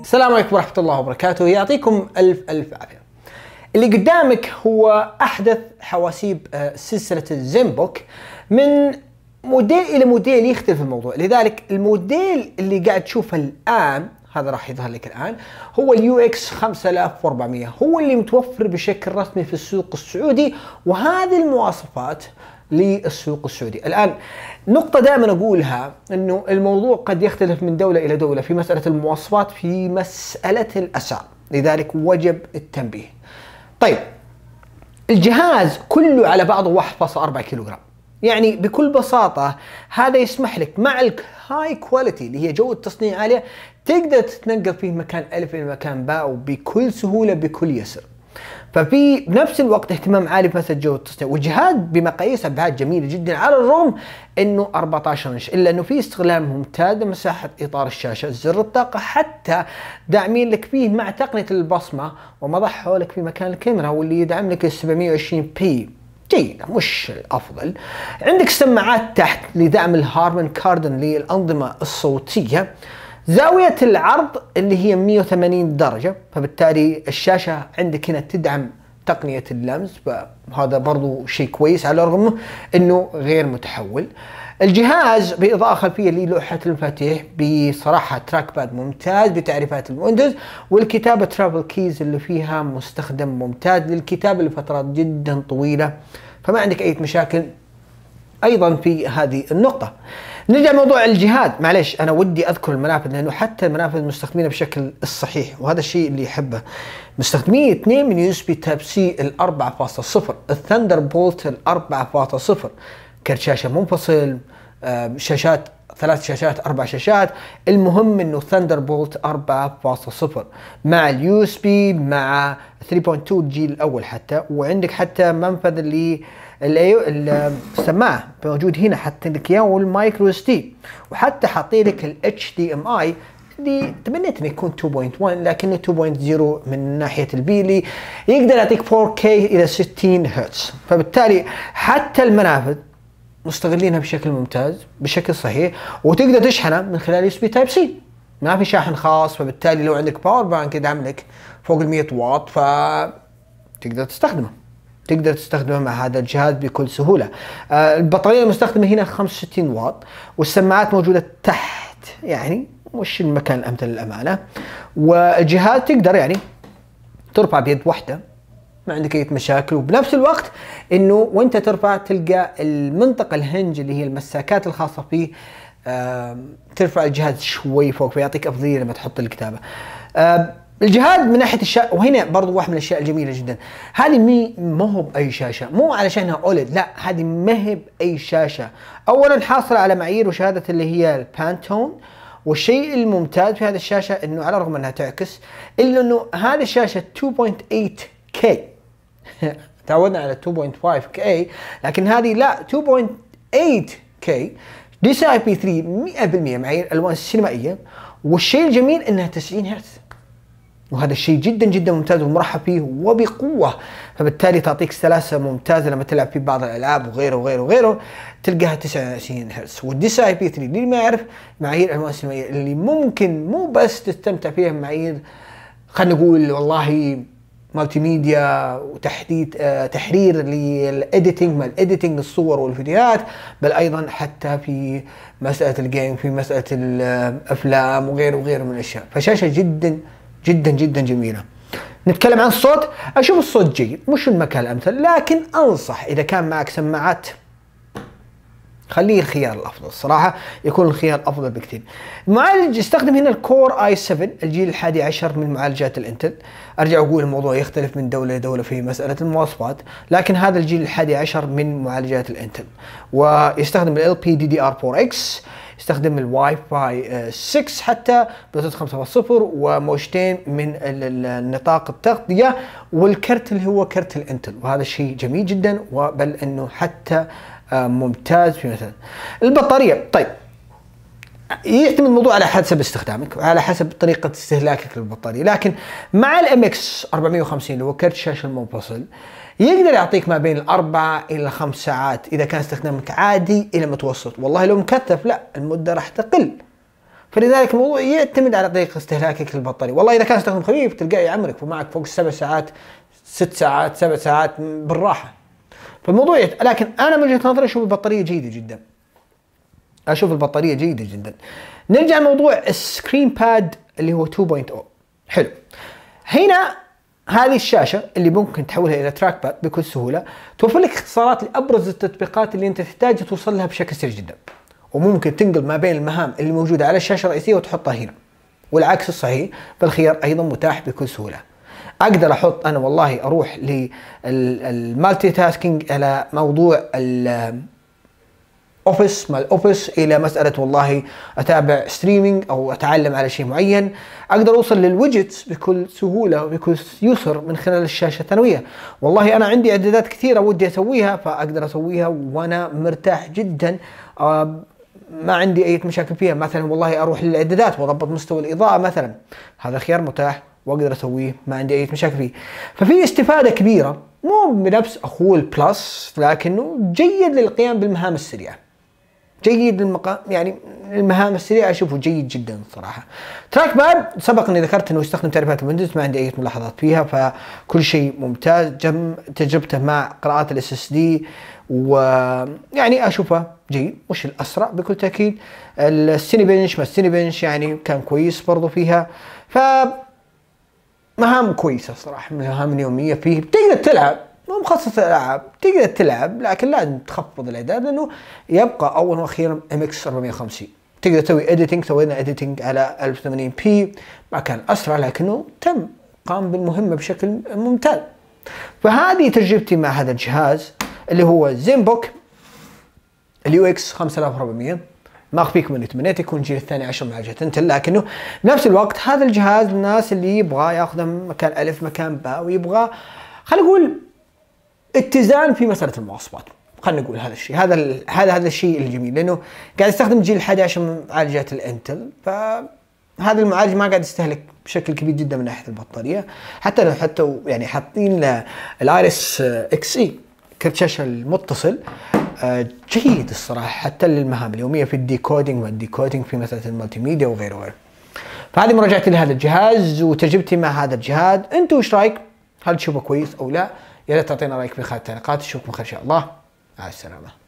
السلام عليكم ورحمة الله وبركاته يعطيكم ألف ألف عافية اللي قدامك هو أحدث حواسيب آه، سلسلة الزنبوك من موديل إلى موديل يختلف الموضوع لذلك الموديل اللي قاعد تشوفه الآن هذا راح يظهر لك الآن هو اليو اكس 5400 هو اللي متوفر بشكل رسمي في السوق السعودي وهذه المواصفات للسوق السعودي الآن نقطة دائما أقولها أنه الموضوع قد يختلف من دولة إلى دولة في مسألة المواصفات في مسألة الأسعار لذلك وجب التنبيه طيب الجهاز كله على بعضه 1.4 كيلوغرام يعني بكل بساطة هذا يسمح لك مع الهاي كواليتي اللي هي جودة تصنيع عالية تقدر تتنقل فيه مكان ألف إلى مكان باء وبكل سهولة بكل يسر ففي نفس الوقت اهتمام عالي بمسألة جودة التصنيع وجهاد بمقاييس أبعاد جميلة جدا على الرغم أنه 14 إنش إلا أنه في استغلال ممتاز لمساحة إطار الشاشة زر الطاقة حتى داعمين لك فيه مع تقنية البصمة ومضح حولك في مكان الكاميرا واللي يدعم لك 720 بي جيدة مش الأفضل عندك سماعات تحت لدعم الهارمن كاردن للأنظمة الصوتية زاوية العرض اللي هي 180 درجة فبالتالي الشاشة عندك هنا تدعم تقنية اللمس فهذا برضو شيء كويس على الرغم انه غير متحول الجهاز بإضاءة خلفية للوحة المفاتيح بصراحة تراك باد ممتاز بتعريفات الويندوز والكتابة ترافل كيز اللي فيها مستخدم ممتاز للكتابة لفترات جدا طويلة فما عندك أي مشاكل ايضا في هذه النقطه نرجع موضوع الجهاد معلش انا ودي اذكر المنافذ لانه حتى المنافذ مستخدمينها بشكل الصحيح وهذا الشيء اللي يحبه مستخدمين اثنين من يو اس بي تاب سي ال 4.0 الثندر بولت ال 4.0 كرت شاشه منفصل آه، شاشات ثلاث شاشات اربع شاشات المهم انه ثاندر بولت 4.0 مع اليو اس بي مع 3.2 الجيل الاول حتى وعندك حتى منفذ اللي السماعه موجود هنا حاطين لك اياه والمايكرو اس تي وحتى حاطين لك الاتش دي ام اي اللي تمنيت انه يكون 2.1 لكنه 2.0 من ناحيه البيلي يقدر يعطيك 4K الى 60 هرتز فبالتالي حتى المنافذ مستغلينها بشكل ممتاز بشكل صحيح وتقدر تشحنه من خلال يو بي تايب سي ما في شاحن خاص فبالتالي لو عندك باور بانك يدعم لك فوق ال 100 واط ف تقدر تستخدمه تقدر تستخدمه مع هذا الجهاز بكل سهولة آه، البطارية المستخدمة هنا 65 واط والسماعات موجودة تحت يعني مش المكان الأمثل للأمانة والجهاز تقدر يعني ترفع بيد واحدة ما عندك اي مشاكل وبنفس الوقت انه وانت ترفع تلقى المنطقه الهنج اللي هي المساكات الخاصه فيه ترفع الجهاز شوي فوق فيعطيك افضليه لما تحط الكتابه الجهاز من ناحيه الشاشه وهنا برضو واحد من الاشياء الجميله جدا هذه مي ما هو باي شاشه مو علشانها اولد لا هذه ما هي باي شاشه اولا حاصله على معايير وشهاده اللي هي البانتون والشيء الممتاز في هذه الشاشه انه على الرغم انها تعكس الا انه هذه الشاشه 2.8 كي تعودنا على 2.5 كي لكن هذه لا 2.8 كي دي سي اي بي 3 100% معايير الالوان السينمائيه والشيء الجميل انها 90 هرتز وهذا الشيء جدا جدا ممتاز ومرحب فيه وبقوه فبالتالي تعطيك سلاسه ممتازه لما تلعب في بعض الالعاب وغيره وغيره وغيره تلقاها 99 هرتز والديس اي بي 3 اللي ما يعرف معايير الالوان السينمائيه اللي ممكن مو بس تستمتع فيها معايير خلينا نقول والله مالتي ميديا وتحديد آه، تحرير للايديتنج مال ايديتنج الصور والفيديوهات بل ايضا حتى في مساله الجيم في مساله الافلام وغيره وغيره من الاشياء فشاشه جدا جدا جدا جميله نتكلم عن الصوت اشوف الصوت جيد مش المكان الامثل لكن انصح اذا كان معك سماعات خليه الخيار الافضل الصراحه يكون الخيار افضل بكثير المعالج استخدم هنا الكور اي 7 الجيل الحادي عشر من معالجات الانتل ارجع اقول الموضوع يختلف من دوله لدوله في مساله المواصفات لكن هذا الجيل الحادي عشر من معالجات الانتل ويستخدم ال بي دي دي ار 4 اكس يستخدم الواي فاي 6 حتى بلوتوث 5.0 وموجتين من نطاق التغطيه والكرت اللي هو كرت الانتل وهذا شيء جميل جدا وبل انه حتى آه، ممتاز في مثلا البطاريه طيب يعتمد الموضوع على حسب استخدامك وعلى حسب طريقة استهلاكك للبطارية لكن مع الام اكس 450 اللي هو كرت شاشة المنفصل يقدر يعطيك ما بين الأربع إلى خمس ساعات إذا كان استخدامك عادي إلى متوسط والله لو مكثف لا المدة راح تقل فلذلك الموضوع يعتمد على طريقة استهلاكك للبطارية والله إذا كان استخدام خفيف تلقاه يعمرك ومعك فوق السبع ساعات ست ساعات سبع ساعات بالراحة فالموضوع يت... لكن انا من وجهه نظري اشوف البطاريه جيده جدا اشوف البطاريه جيده جدا نرجع لموضوع السكرين باد اللي هو 2.0 حلو هنا هذه الشاشه اللي ممكن تحولها الى تراك باد بكل سهوله توفر لك اختصارات لابرز التطبيقات اللي انت تحتاج توصل لها بشكل سريع جدا وممكن تنقل ما بين المهام اللي موجوده على الشاشه الرئيسيه وتحطها هنا والعكس الصحيح فالخيار ايضا متاح بكل سهوله اقدر احط انا والله اروح للمالتي تاسكينج الى موضوع اوفيس مال الاوفيس الى مساله والله اتابع ستريمينج او اتعلم على شيء معين اقدر اوصل للوجتس بكل سهوله وبكل يسر من خلال الشاشه الثانويه والله انا عندي اعدادات كثيره ودي اسويها فاقدر اسويها وانا مرتاح جدا آه، ما عندي اي مشاكل فيها مثلا والله اروح للاعدادات واضبط مستوى الاضاءه مثلا هذا خيار متاح واقدر اسويه ما عندي اي مشاكل فيه ففي استفاده كبيره مو بنفس اخوه البلس لكنه جيد للقيام بالمهام السريعه جيد للمقا... يعني المهام السريعه اشوفه جيد جدا صراحه. تراك باد سبق اني ذكرت انه يستخدم تعريفات الويندوز ما عندي اي ملاحظات فيها فكل شيء ممتاز جم... تجربته مع قراءات الاس اس دي ويعني اشوفه جيد مش الاسرع بكل تاكيد. السيني بنش ما السيني بنش يعني كان كويس برضو فيها ف مهام كويسه صراحه مهام يوميه فيه تقدر تلعب مو مخصص الالعاب تقدر تلعب لكن لازم تخفض الاعداد لانه يبقى اولا واخيرا ام اكس 450 تقدر تسوي اديتنج سوينا اديتنج على 1080 بي ما كان اسرع لكنه تم قام بالمهمه بشكل ممتاز فهذه تجربتي مع هذا الجهاز اللي هو زين بوك اليو اكس 5400 ما اخفيك اني تمنيت يكون الجيل الثاني عشر مع انتل لكنه بنفس الوقت هذا الجهاز الناس اللي يبغى ياخذه مكان الف مكان باء ويبغى خلينا نقول اتزان في مساله المواصفات خلينا نقول هذا الشيء هذا ال... هذا هذا الشيء الجميل لانه قاعد يستخدم جيل 11 من معالجات الانتل فهذا المعالج ما قاعد يستهلك بشكل كبير جدا من ناحيه البطاريه حتى لو حتى يعني حاطين الايريس الايرس اكس اي كرت شاشه المتصل آه، جيد الصراحه حتى للمهام اليوميه في الديكودينج والديكودينج في مساله المالتي ميديا وغيره وغيره. فهذه مراجعتي لهذا الجهاز وتجربتي مع هذا الجهاز، انتم ايش رايك؟ هل تشوفه كويس او لا؟ يا ريت تعطينا رايك في خانه التعليقات، نشوفكم خير ان شاء الله. مع السلامه.